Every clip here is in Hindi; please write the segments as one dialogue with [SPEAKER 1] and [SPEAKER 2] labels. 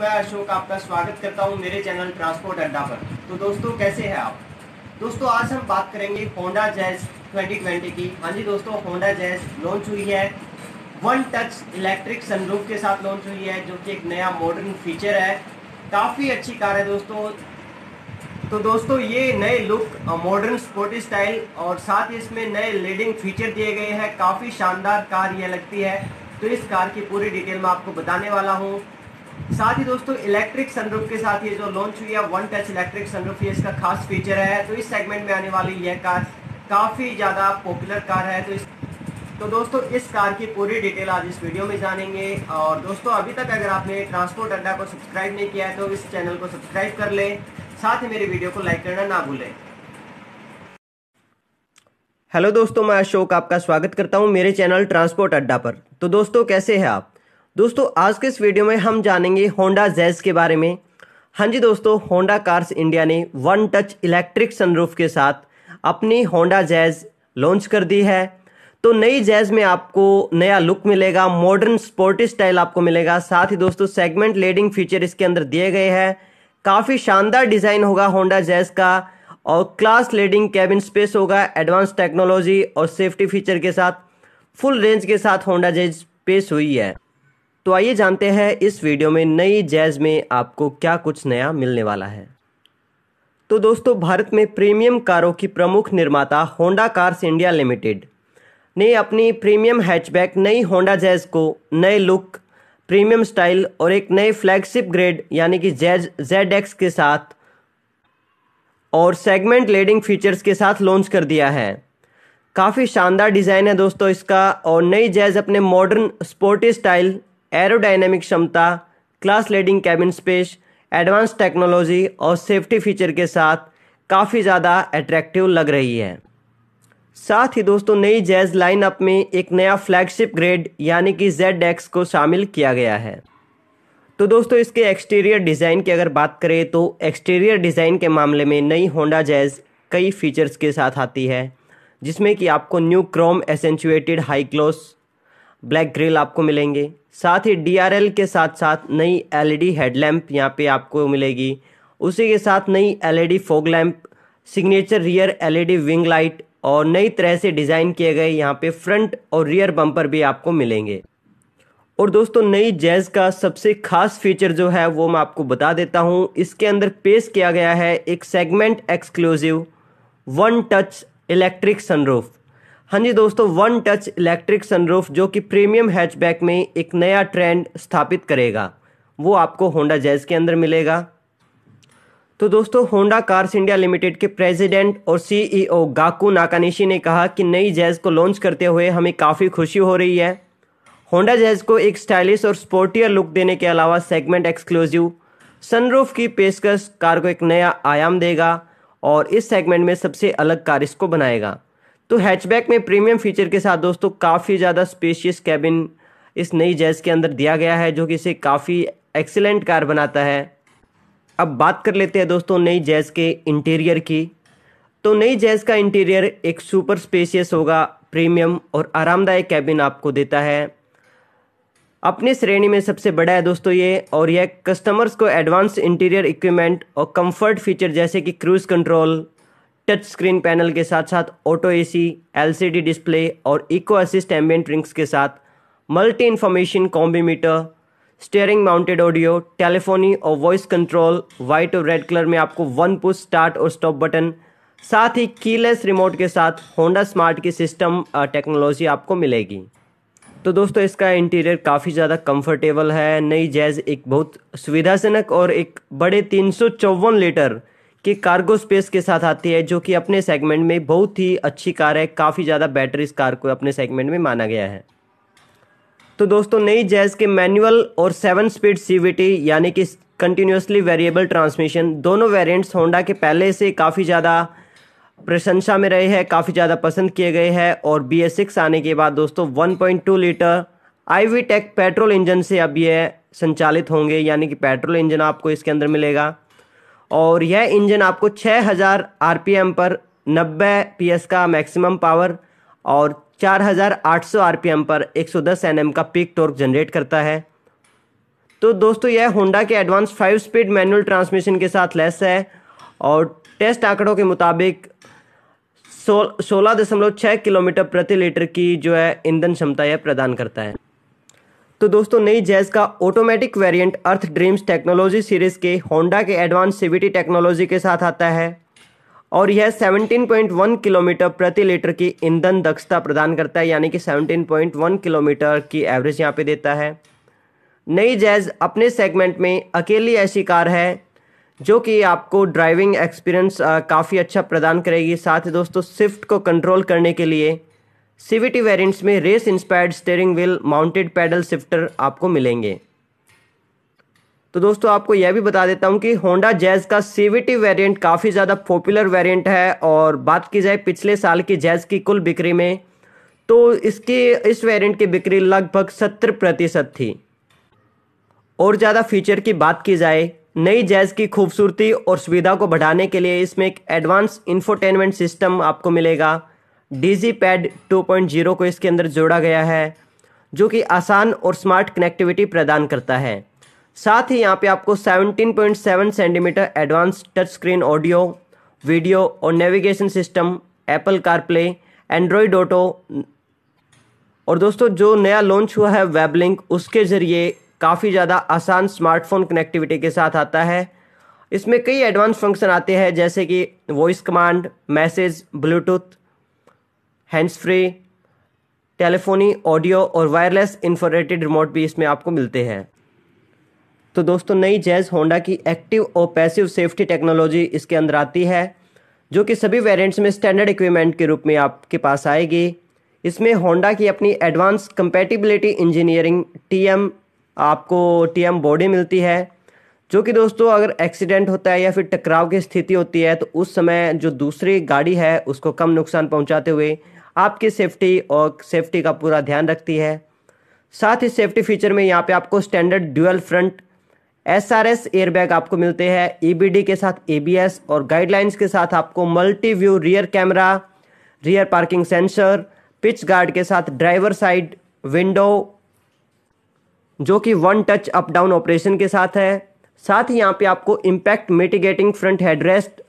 [SPEAKER 1] मैं अशोक आपका स्वागत करता हूं मेरे चैनल ट्रांसपोर्ट अड्डा पर तो दोस्तों कैसे हैं आप दोस्तों आज हम बात करेंगे होंडा जैस 2020 की हाँ जी दोस्तों होंडा जैस लॉन्च हुई है वन टच इलेक्ट्रिक सनरूफ के साथ लॉन्च हुई है जो कि एक नया मॉडर्न फीचर है काफ़ी अच्छी कार है दोस्तों तो दोस्तों ये नए लुक मॉडर्न स्पोर्टी स्टाइल और साथ ही इसमें नए लीडिंग फीचर दिए गए हैं काफ़ी शानदार कार यह लगती है तो इस कार की पूरी डिटेल मैं आपको बताने वाला हूँ साथ ही दोस्तों इलेक्ट्रिक सनरूफ के साथ ये जो लॉन्च हुई है वन टच इलेक्ट्रिक सनरूफ ये इसका खास फीचर है तो इस सेगमेंट में आने वाली यह कार काफ़ी ज़्यादा पॉपुलर कार है तो इस तो दोस्तों इस कार की पूरी डिटेल आज इस वीडियो में जानेंगे और दोस्तों अभी तक अगर आपने ट्रांसपोर्ट अड्डा को सब्सक्राइब नहीं किया है तो इस चैनल को सब्सक्राइब कर लें साथ ही मेरे वीडियो को लाइक करना ना भूलें हेलो दोस्तों मैं अशोक आपका स्वागत करता हूं मेरे चैनल ट्रांसपोर्ट अड्डा पर तो दोस्तों कैसे हैं आप दोस्तों आज के इस वीडियो में हम जानेंगे होंडा जैज के बारे में हाँ जी दोस्तों होंडा कार्स इंडिया ने वन टच इलेक्ट्रिक सनरूफ के साथ अपनी होंडा जैज लॉन्च कर दी है तो नई जैज में आपको नया लुक मिलेगा मॉडर्न स्पोर्टी स्टाइल आपको मिलेगा साथ ही दोस्तों सेगमेंट लेडिंग फीचर इसके अंदर दिए गए हैं काफ़ी शानदार डिज़ाइन होगा होंडा जैज का और क्लास लेडिंग कैबिन स्पेस होगा एडवांस टेक्नोलॉजी और सेफ्टी फीचर के साथ फुल रेंज के साथ होंडा जैज पेश हुई है तो आइए जानते हैं इस वीडियो में नई जैज़ में आपको क्या कुछ नया मिलने वाला है तो दोस्तों भारत में प्रीमियम कारों की प्रमुख निर्माता होंडा कार्स इंडिया लिमिटेड ने अपनी प्रीमियम हैचबैक नई होंडा जैज को नए लुक प्रीमियम स्टाइल और एक नए फ्लैगशिप ग्रेड यानी कि जैज जेड एक्स के साथ और सेगमेंट लेडिंग फीचर्स के साथ लॉन्च कर दिया है काफ़ी शानदार डिज़ाइन है दोस्तों इसका और नई जैज अपने मॉडर्न स्पोर्टी स्टाइल एरोडाइनेमिक क्षमता class leading cabin space advance technology और सेफ्टी फीचर के साथ काफ़ी ज़्यादा अट्रैक्टिव लग रही है साथ ही दोस्तों नई जैज लाइनअप में एक नया फ्लैगशिप ग्रेड यानी कि जेड एक्स को शामिल किया गया है तो दोस्तों इसके एक्सटीरियर डिज़ाइन की अगर बात करें तो एक्सटीरियर डिज़ाइन के मामले में नई होंडा जैज़ कई फीचर्स के साथ आती है जिसमें कि आपको new chrome accentuated high gloss black grille आपको मिलेंगे साथ ही डी के साथ साथ नई एल एलईडी हेडलैम्प यहाँ पे आपको मिलेगी उसी के साथ नई L E D fog lamp signature rear डी विंग लाइट और नई तरह से डिज़ाइन किए गए यहाँ पे फ्रंट और रियर बम्पर भी आपको मिलेंगे और दोस्तों नई जैज़ का सबसे खास फीचर जो है वो मैं आपको बता देता हूँ इसके अंदर पेश किया गया है एक segment exclusive one touch electric sunroof हाँ जी दोस्तों वन टच इलेक्ट्रिक सनरूफ जो कि प्रीमियम हैचबैक में एक नया ट्रेंड स्थापित करेगा वो आपको होंडा जैज़ के अंदर मिलेगा तो दोस्तों होंडा कार्स इंडिया लिमिटेड के प्रेसिडेंट और सीईओ गाकू नाकानिशी ने कहा कि नई जैज़ को लॉन्च करते हुए हमें काफ़ी खुशी हो रही है होंडा जैज़ को एक स्टाइलिश और स्पोर्टियर लुक देने के अलावा सेगमेंट एक्सक्लूसिव सनरूफ की पेशकश कार को एक नया आयाम देगा और इस सेगमेंट में सबसे अलग कार इसको बनाएगा तो हैचबैक में प्रीमियम फीचर के साथ दोस्तों काफ़ी ज़्यादा स्पेशियस कैबिन इस नई जैज़ के अंदर दिया गया है जो कि इसे काफ़ी एक्सेलेंट कार बनाता है अब बात कर लेते हैं दोस्तों नई जैज़ के इंटीरियर की तो नई जैज़ का इंटीरियर एक सुपर स्पेशियस होगा प्रीमियम और आरामदायक कैबिन आपको देता है अपनी श्रेणी में सबसे बड़ा है दोस्तों ये और यह कस्टमर्स को एडवांस इंटीरियर इक्विपमेंट और कंफर्ट फीचर जैसे कि cruise control touch screen panel के साथ साथ ऑटो एसी एलसीडी डिस्प्ले और इको असिस्ट एम्बियंट रिंग्स के साथ multi information combimeter steering mounted audio telephony और वॉइस कंट्रोल वाइट और रेड कलर में आपको वन पुश स्टार्ट और स्टॉप बटन साथ ही कीलेस रिमोट के साथ Honda smart key system technology आपको मिलेगी तो दोस्तों इसका इंटीरियर काफ़ी ज़्यादा कंफर्टेबल है नई जैज़ एक बहुत सुविधाजनक और एक बड़े तीन लीटर कि कार्गो स्पेस के साथ आती है जो कि अपने सेगमेंट में बहुत ही अच्छी कार है काफ़ी ज़्यादा बेटर इस कार को अपने सेगमेंट में माना गया है तो दोस्तों नई जैज़ के मैनुअल और सेवन स्पीड सीवीटी यानी कि कंटिन्यूसली वेरिएबल ट्रांसमिशन दोनों वेरिएंट्स होंडा के पहले से काफ़ी ज़्यादा प्रशंसा में रहे हैं काफ़ी ज़्यादा पसंद किए गए हैं और बी एस सिक्स आने के बाद दोस्तों 1.2 litre I V tech petrol engine से अब ये संचालित होंगे यानी कि पेट्रोल इंजन आपको इसके अंदर मिलेगा और यह इंजन आपको 6000 आरपीएम पर 90 पीएस का मैक्सिमम पावर और 4800 आरपीएम पर 110 एनएम का पीक टॉर्क जनरेट करता है तो दोस्तों यह होंडा के advance five speed manual transmission के साथ लेस है और टेस्ट आंकड़ों के मुताबिक सोलह दशमलव छः किलोमीटर प्रति लीटर की जो है ईंधन क्षमता यह प्रदान करता है तो दोस्तों नई जैज का automatic variant earth dreams technology series के होंडा के एडवांस सीवीटी टेक्नोलॉजी के साथ आता है और यह 17.1 किलोमीटर प्रति लीटर की ईंधन दक्षता प्रदान करता है यानी कि 17.1 किलोमीटर की एवरेज यहाँ पे देता है नई जैज अपने सेगमेंट में अकेली ऐसी कार है जो कि आपको ड्राइविंग एक्सपीरियंस काफ़ी अच्छा प्रदान करेगी साथ ही दोस्तों स्विफ्ट को कंट्रोल करने के लिए सीवीटी वेरिएंट्स में race inspired steering wheel mounted paddle shifter आपको मिलेंगे तो दोस्तों आपको यह भी बता देता हूं कि होंडा जैज का सीवीटी वेरिएंट काफ़ी ज़्यादा पॉपुलर वेरिएंट है और बात की जाए पिछले साल की जैज की कुल बिक्री में तो इसकी इस वेरिएंट की बिक्री लगभग सत्तर प्रतिशत थी और ज़्यादा फीचर की बात की जाए नई जैज़ की खूबसूरती और सुविधा को बढ़ाने के लिए इसमें एक एडवांस इन्फोटेनमेंट सिस्टम आपको मिलेगा डी पैड जीरो को इसके अंदर जोड़ा गया है जो कि आसान और स्मार्ट कनेक्टिविटी प्रदान करता है साथ ही यहाँ पे आपको 17.7 centimetre advance touch screen audio video और navigation system Apple CarPlay Android auto और दोस्तों जो नया लॉन्च हुआ है वेब लिंक उसके ज़रिए काफ़ी ज़्यादा आसान स्मार्टफोन कनेक्टिविटी के साथ आता है इसमें कई एडवांस फंक्शन आते हैं जैसे कि voice command message Bluetooth hands free telephony audio और वायरलेस इंफोरेटेड रिमोट भी इसमें आपको मिलते हैं तो दोस्तों नई जैज़ होंडा की एक्टिव और पैसिव सेफ्टी टेक्नोलॉजी इसके अंदर आती है जो कि सभी वेरिएंट्स में स्टैंडर्ड इक्विपमेंट के रूप में आपके पास आएगी इसमें होंडा की अपनी एडवांस कंपेटिबिलिटी इंजीनियरिंग टी आपको टीएम बॉडी मिलती है जो कि दोस्तों अगर एक्सीडेंट होता है या फिर टकराव की स्थिति होती है तो उस समय जो दूसरी गाड़ी है उसको कम नुकसान पहुंचाते हुए आपकी सेफ्टी और सेफ्टी का पूरा ध्यान रखती है साथ ही सेफ्टी फीचर में यहाँ पे आपको standard dual front S R S airbag आपको मिलते हैं ई e के साथ ए और गाइडलाइंस के साथ आपको multi view rear camera rear parking sensor pinch guard के साथ ड्राइवर साइड विंडो जो कि one touch up down operation के साथ है साथ ही यहाँ पे आपको इम्पैक्ट मिटिगेटिंग फ्रंट हेडरेस्ट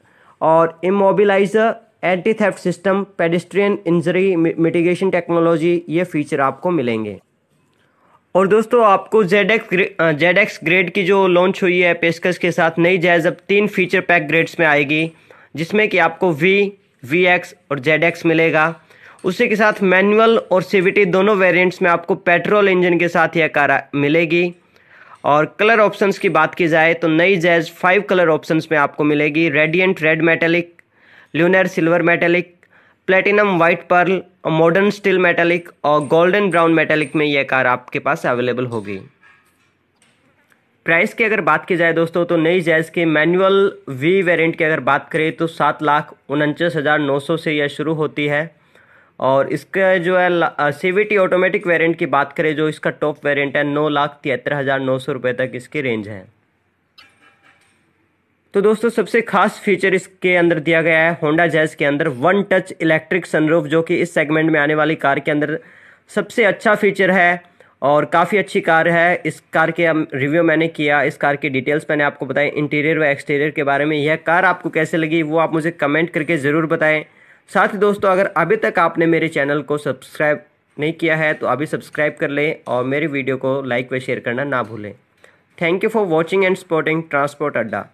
[SPEAKER 1] और immobiliser anti theft system pedestrian injury mitigation technology ये फीचर आपको मिलेंगे और दोस्तों आपको Z X Z X grade की जो लॉन्च हुई है पेशकश के साथ नई जैज अब तीन फीचर पैक ग्रेड्स में आएगी जिसमें कि आपको वी वी एक्स और जेड एक्स मिलेगा उसी के साथ मैनुअल और सीवीटी दोनों वेरिएंट्स में आपको पेट्रोल इंजन के साथ यह कार मिलेगी और कलर ऑप्शंस की बात की जाए तो नई जैज फाइव कलर ऑप्शंस में आपको मिलेगी radiant red metallic lunar silver metallic platinum white pearl और मॉडर्न स्टील मेटेलिक और गोल्डन ब्राउन मेटेलिक में यह कार आपके पास अवेलेबल होगी प्राइस की अगर बात की जाए दोस्तों तो नई जैज़ के मैनुअल वी वेरिएंट की अगर बात करें तो सात लाख उनचास हज़ार नौ सौ से यह शुरू होती है और इसका जो है सी ऑटोमेटिक वेरिएंट की बात करें जो इसका टॉप वेरिएंट है नौ लाख तिहत्तर हज़ार नौ सौ रुपये तक इसकी रेंज है तो दोस्तों सबसे खास फीचर इसके अंदर दिया गया है होंडा जैज के अंदर वन टच इलेक्ट्रिक सनरूफ जो कि इस सेगमेंट में आने वाली कार के अंदर सबसे अच्छा फीचर है और काफ़ी अच्छी कार है इस कार के रिव्यू मैंने किया इस कार की डिटेल्स मैंने आपको बताएं इंटीरियर व एक्सटीरियर के बारे में यह कार आपको कैसे लगी वो आप मुझे कमेंट करके ज़रूर बताएं साथ ही दोस्तों अगर अभी तक आपने मेरे चैनल को सब्सक्राइब नहीं किया है तो अभी सब्सक्राइब कर लें और मेरी वीडियो को लाइक व शेयर करना ना भूलें thank you for watching and supporting transport अड्डा